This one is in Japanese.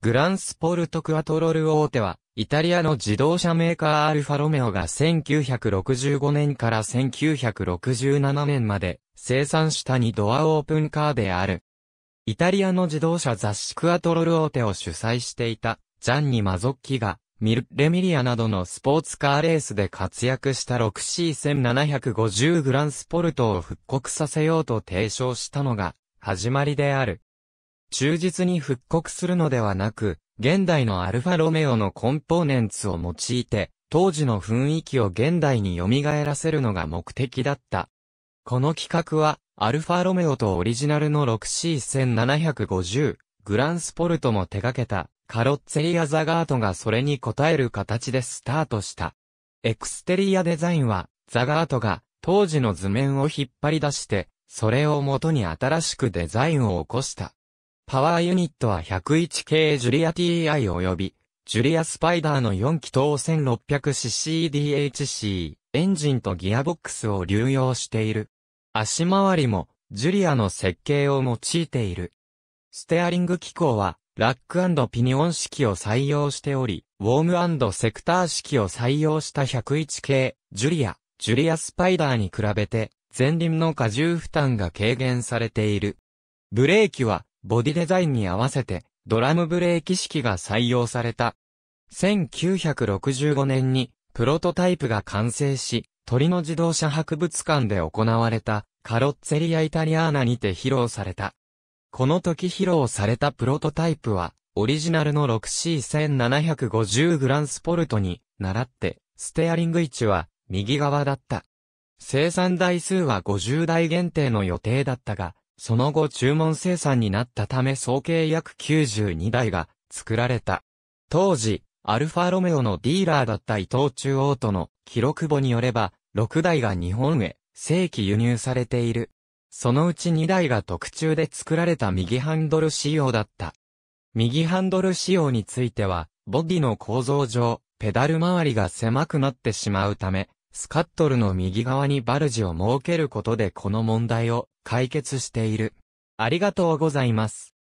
グランスポルトクアトロル大手は、イタリアの自動車メーカーアルファロメオが1965年から1967年まで生産した2ドアオープンカーである。イタリアの自動車雑誌クアトロル大手を主催していたジャンニ・マゾッキがミルレミリアなどのスポーツカーレースで活躍した 6C1750 グランスポルトを復刻させようと提唱したのが始まりである。忠実に復刻するのではなく、現代のアルファロメオのコンポーネンツを用いて、当時の雰囲気を現代に蘇らせるのが目的だった。この企画は、アルファロメオとオリジナルの 6C1750 グランスポルトも手掛けたカロッツェリアザガートがそれに応える形でスタートした。エクステリアデザインはザガートが当時の図面を引っ張り出して、それを元に新しくデザインを起こした。パワーユニットは101系ジュリア TI 及び、ジュリアスパイダーの4気筒 1600ccDHC エンジンとギアボックスを流用している。足回りもジュリアの設計を用いている。ステアリング機構はラックピニオン式を採用しており、ウォームセクター式を採用した101系ジュリア、ジュリアスパイダーに比べて前輪の荷重負担が軽減されている。ブレーキはボディデザインに合わせてドラムブレーキ式が採用された。1965年にプロトタイプが完成し、鳥の自動車博物館で行われたカロッツェリアイタリアーナにて披露された。この時披露されたプロトタイプは、オリジナルの 6C1750 グランスポルトに、習って、ステアリング位置は、右側だった。生産台数は50台限定の予定だったが、その後注文生産になったため総計約92台が作られた。当時、アルファロメオのディーラーだった伊藤中央との記録簿によれば、6台が日本へ正規輸入されている。そのうち2台が特注で作られた右ハンドル仕様だった。右ハンドル仕様については、ボディの構造上、ペダル周りが狭くなってしまうため、スカットルの右側にバルジを設けることでこの問題を解決している。ありがとうございます。